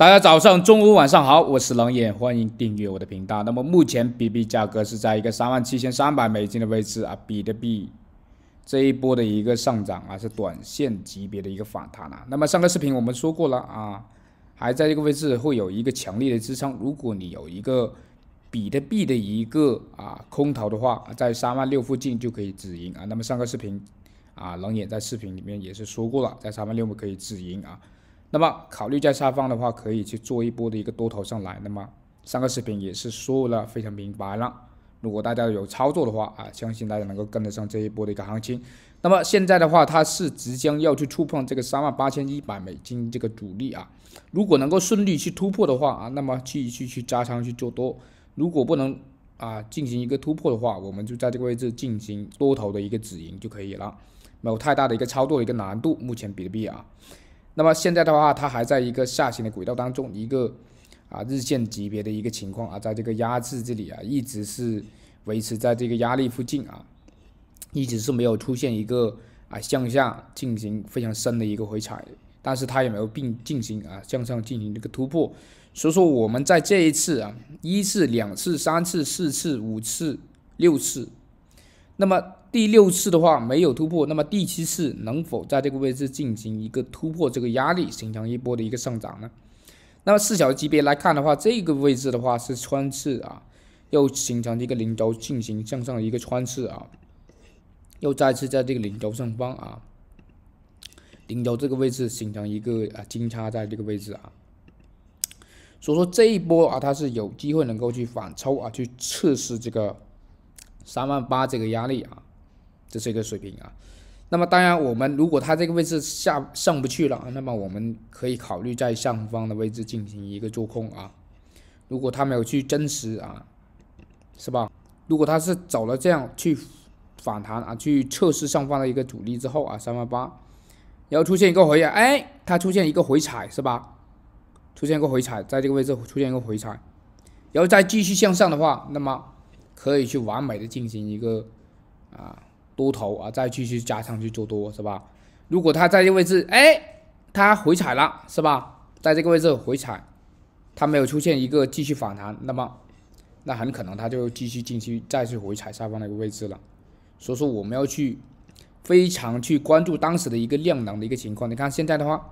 大家早上、中午、晚上好，我是冷眼，欢迎订阅我的频道。那么目前 B B 价格是在一个三万七千三百美金的位置啊，比特币这一波的一个上涨啊是短线级别的一个反弹啊。那么上个视频我们说过了啊，还在这个位置会有一个强力的支撑。如果你有一个比特币的一个啊空头的话，在三万六附近就可以止盈啊。那么上个视频啊，冷眼在视频里面也是说过了，在三万六我们可以止盈啊。那么考虑在下方的话，可以去做一波的一个多头上来。那么上个视频也是说了非常明白了。如果大家有操作的话啊，相信大家能够跟得上这一波的一个行情。那么现在的话，它是即将要去触碰这个三万八千一百美金这个阻力啊。如果能够顺利去突破的话啊，那么继续去加仓去做多。如果不能啊进行一个突破的话，我们就在这个位置进行多头的一个止盈就可以了，没有太大的一个操作的一个难度。目前比特币啊。那么现在的话，它还在一个下行的轨道当中，一个啊日线级别的一个情况啊，在这个压制这里啊，一直是维持在这个压力附近啊，一直是没有出现一个啊向下进行非常深的一个回踩，但是它也没有并进行啊向上进行这个突破，所以说我们在这一次啊一次两次三次四次五次六次，那么。第六次的话没有突破，那么第七次能否在这个位置进行一个突破？这个压力形成一波的一个上涨呢？那么四小时级别来看的话，这个位置的话是穿刺啊，又形成一个零轴进行向上一个穿刺啊，又再次在这个零轴上方啊，零轴这个位置形成一个啊金叉在这个位置啊，所以说这一波啊它是有机会能够去反抽啊，去测试这个三万八这个压力啊。这是一个水平啊，那么当然，我们如果它这个位置下上不去了，那么我们可以考虑在上方的位置进行一个做空啊。如果它没有去真实啊，是吧？如果它是走了这样去反弹啊，去测试上方的一个阻力之后啊，三万八，然后出现一个回哎，它出现一个回踩是吧？出现一个回踩，在这个位置出现一个回踩，然后再继续向上的话，那么可以去完美的进行一个啊。多头啊，再继续加仓去做多是吧？如果它在这个位置，哎，它回踩了是吧？在这个位置回踩，它没有出现一个继续反弹，那么，那很可能它就继续进去再去回踩下方的一个位置了。所以说我们要去非常去关注当时的一个量能的一个情况。你看现在的话，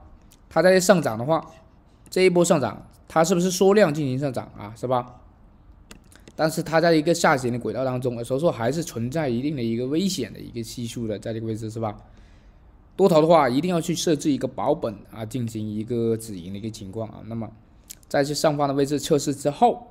它在上涨的话，这一波上涨它是不是缩量进行上涨啊？是吧？但是它在一个下行的轨道当中，所以说还是存在一定的一个危险的一个系数的，在这个位置是吧？多头的话一定要去设置一个保本啊，进行一个止盈的一个情况啊。那么在这上方的位置测试之后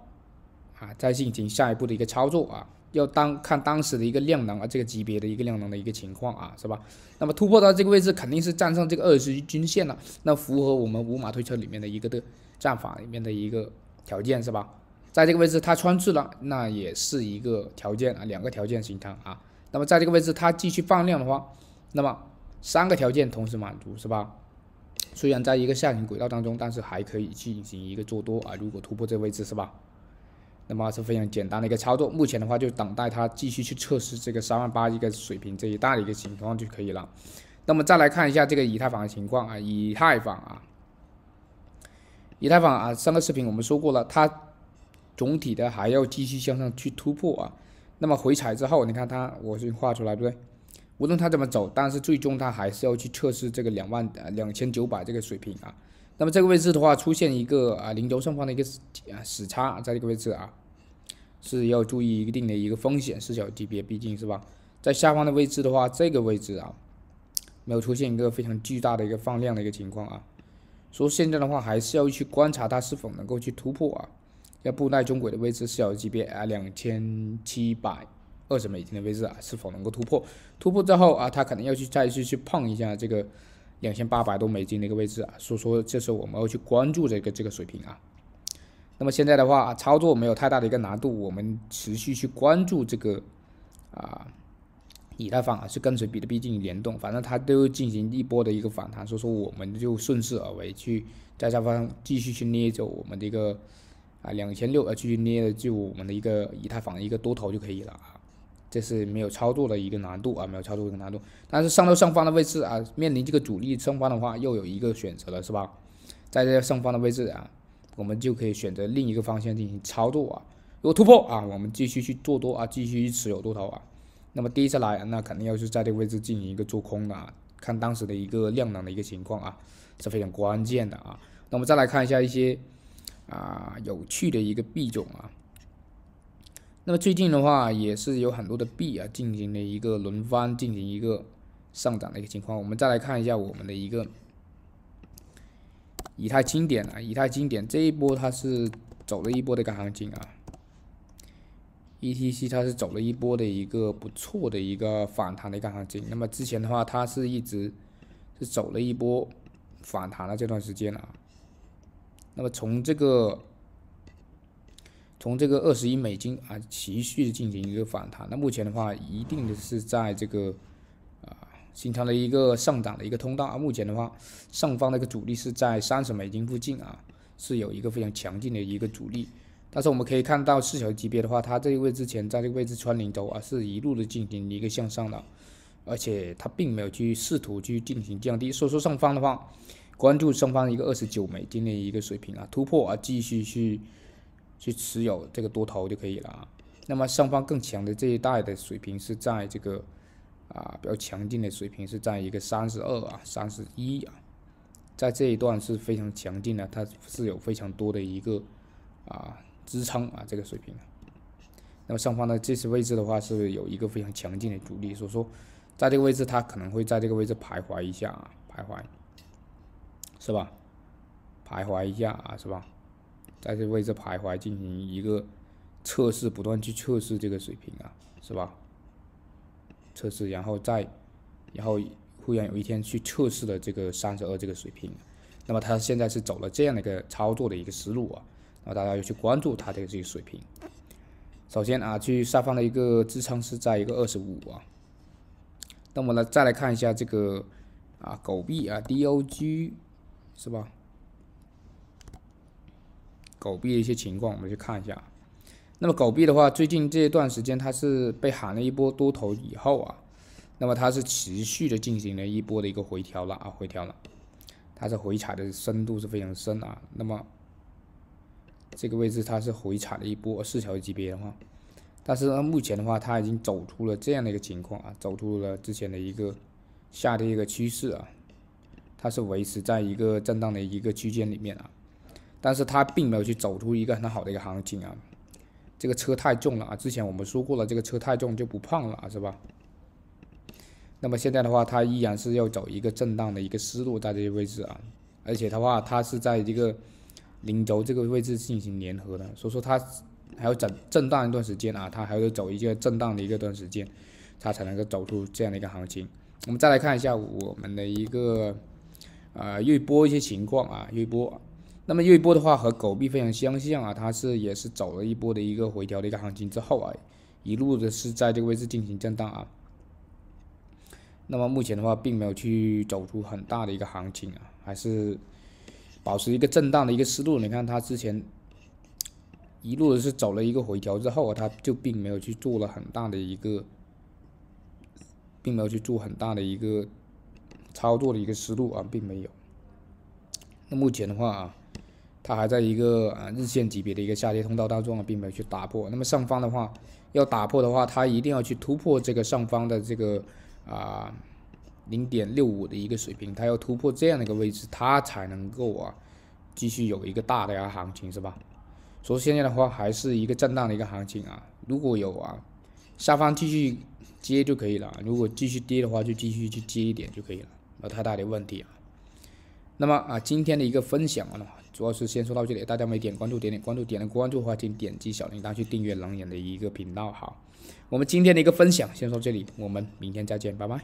啊，再进行下一步的一个操作啊，要当看当时的一个量能啊，这个级别的一个量能的一个情况啊，是吧？那么突破到这个位置肯定是站上这个二十均线了，那符合我们五马推车里面的一个的战法里面的一个条件是吧？在这个位置它穿刺了，那也是一个条件啊，两个条件形成啊。那么在这个位置它继续放量的话，那么三个条件同时满足是吧？虽然在一个下行轨道当中，但是还可以进行一个做多啊。如果突破这个位置是吧？那么是非常简单的一个操作。目前的话就等待它继续去测试这个三万八一个水平这一大的一个情况就可以了。那么再来看一下这个以太坊的情况啊，以太坊啊，以太坊啊，上个视频我们说过了它。总体的还要继续向上去突破啊，那么回踩之后，你看它，我先画出来，对不对？无论它怎么走，但是最终它还是要去测试这个两万呃两千九百这个水平啊。那么这个位置的话，出现一个啊零轴上方的一个啊死叉，在这个位置啊，是要注意一定的一个风险视角级别，毕竟是吧？在下方的位置的话，这个位置啊，没有出现一个非常巨大的一个放量的一个情况啊，所以现在的话，还是要去观察它是否能够去突破啊。要布耐中轨的位置，是小时级别啊，两千七百二十美金的位置啊，是否能够突破？突破之后啊，它可能要去再去去碰一下这个两千八百多美金的一个位置啊，所以说这是我们要去关注这个这个水平啊。那么现在的话，操作没有太大的一个难度，我们持续去关注这个啊，以太坊啊，是跟随比特币进行联动，反正它都进行一波的一个反弹，所以说我们就顺势而为，去在上方继续去捏着我们的一个。啊，两千六啊，继续捏的就我们的一个以太坊的一个多头就可以了啊，这是没有操作的一个难度啊，没有操作一个难度。但是上到上方的位置啊，面临这个主力上方的话，又有一个选择了是吧？在这上方的位置啊，我们就可以选择另一个方向进行操作啊。如果突破啊，我们继续去做多啊，继续持有多头啊。那么第一次来，那肯定要是在这个位置进行一个做空的、啊，看当时的一个量能的一个情况啊，是非常关键的啊。那我们再来看一下一些。啊，有趣的一个币种啊。那么最近的话，也是有很多的币啊，进行了一个轮番进行一个上涨的一个情况。我们再来看一下我们的一个以太经典啊，以太经典这一波它是走了一波的一个行情啊。ETC 它是走了一波的一个不错的一个反弹的一个行情。那么之前的话，它是一直是走了一波反弹的这段时间了。那么从这个，从这个二十一美金啊持续进行一个反弹，那目前的话一定的是在这个啊形成了一个上涨的一个通道啊，目前的话上方的一个阻力是在三十美金附近啊，是有一个非常强劲的一个阻力，但是我们可以看到四小级别的话，它这个位置前在这个位置穿零轴啊是一路的进行一个向上的，而且它并没有去试图去进行降低，所以说上方的话。关注上方一个二十九美金的一个水平啊，突破啊，继续去去持有这个多头就可以了啊。那么上方更强的这一带的水平是在这个啊比较强劲的水平是在一个三十二啊、三十一啊，在这一段是非常强劲的，它是有非常多的一个啊支撑啊这个水平。那么上方的这次位置的话是有一个非常强劲的阻力，所以说在这个位置它可能会在这个位置徘徊一下啊，徘徊。是吧？徘徊一下啊，是吧？在这个位置徘徊，进行一个测试，不断去测试这个水平啊，是吧？测试，然后再，然后忽然有一天去测试了这个三十二这个水平，那么他现在是走了这样的一个操作的一个思路啊，那么大家要去关注他的这个水平。首先啊，去下方的一个支撑是在一个二十五啊，那么呢，再来看一下这个啊狗币啊 D O G。是吧？狗币的一些情况，我们去看一下。那么狗币的话，最近这一段时间它是被喊了一波多头以后啊，那么它是持续的进行了一波的一个回调了啊，回调了。它是回踩的深度是非常深啊。那么这个位置它是回踩了一波四条级别的话，但是呢，目前的话，它已经走出了这样的一个情况啊，走出了之前的一个下跌一个趋势啊。它是维持在一个震荡的一个区间里面啊，但是它并没有去走出一个很好的一个行情啊，这个车太重了啊，之前我们说过了，这个车太重就不胖了啊，是吧？那么现在的话，它依然是要走一个震荡的一个思路，在这些位置啊，而且的话，它是在一个零轴这个位置进行粘合的，所以说它还要震震荡一段时间啊，它还要走一个震荡的一个段时间，它才能够走出这样的一个行情。我们再来看一下我们的一个。啊，又一波一些情况啊，又一波。那么又一波的话和狗币非常相像啊，它是也是走了一波的一个回调的一个行情之后啊，一路的是在这个位置进行震荡啊。那么目前的话并没有去走出很大的一个行情啊，还是保持一个震荡的一个思路。你看它之前一路的是走了一个回调之后，它就并没有去做了很大的一个，并没有去做很大的一个。操作的一个思路啊，并没有。那目前的话啊，它还在一个啊日线级别的一个下跌通道当中，啊，并没有去打破。那么上方的话，要打破的话，它一定要去突破这个上方的这个啊零点六五的一个水平，它要突破这样的一个位置，它才能够啊继续有一个大的啊行情，是吧？所以现在的话还是一个震荡的一个行情啊。如果有啊下方继续接就可以了，如果继续跌的话，就继续去接一点就可以了。没有太大的问题啊。那么啊，今天的一个分享啊，主要是先说到这里。大家没点关注，点点关注，点了关注的话，请点击小铃铛去订阅冷眼的一个频道。好，我们今天的一个分享先说这里，我们明天再见，拜拜。